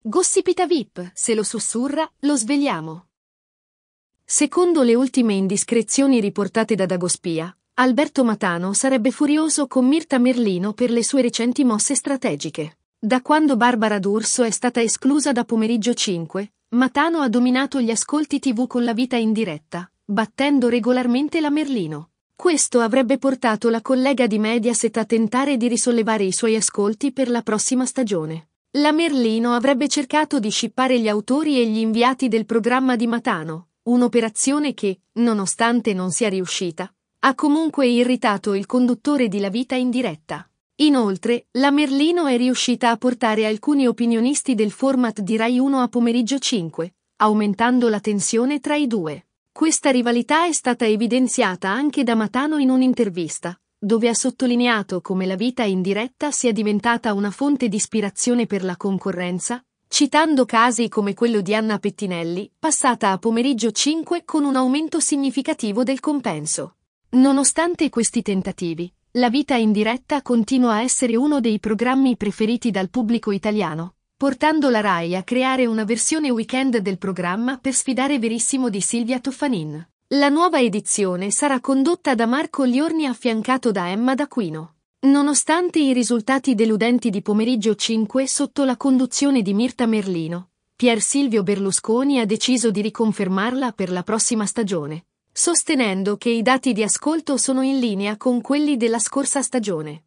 Gossipita VIP, se lo sussurra, lo svegliamo. Secondo le ultime indiscrezioni riportate da Dagospia, Alberto Matano sarebbe furioso con Mirta Merlino per le sue recenti mosse strategiche. Da quando Barbara D'Urso è stata esclusa da pomeriggio 5, Matano ha dominato gli ascolti TV con la vita in diretta, battendo regolarmente la Merlino. Questo avrebbe portato la collega di Mediaset a tentare di risollevare i suoi ascolti per la prossima stagione. La Merlino avrebbe cercato di scippare gli autori e gli inviati del programma di Matano, un'operazione che, nonostante non sia riuscita, ha comunque irritato il conduttore di La Vita in diretta. Inoltre, la Merlino è riuscita a portare alcuni opinionisti del format di Rai 1 a pomeriggio 5, aumentando la tensione tra i due. Questa rivalità è stata evidenziata anche da Matano in un'intervista, dove ha sottolineato come la vita in diretta sia diventata una fonte di ispirazione per la concorrenza, citando casi come quello di Anna Pettinelli, passata a pomeriggio 5 con un aumento significativo del compenso. Nonostante questi tentativi, la vita in diretta continua a essere uno dei programmi preferiti dal pubblico italiano, portando la RAI a creare una versione weekend del programma per sfidare Verissimo di Silvia Toffanin. La nuova edizione sarà condotta da Marco Liorni affiancato da Emma D'Aquino. Nonostante i risultati deludenti di pomeriggio 5 sotto la conduzione di Mirta Merlino, Pier Silvio Berlusconi ha deciso di riconfermarla per la prossima stagione, sostenendo che i dati di ascolto sono in linea con quelli della scorsa stagione.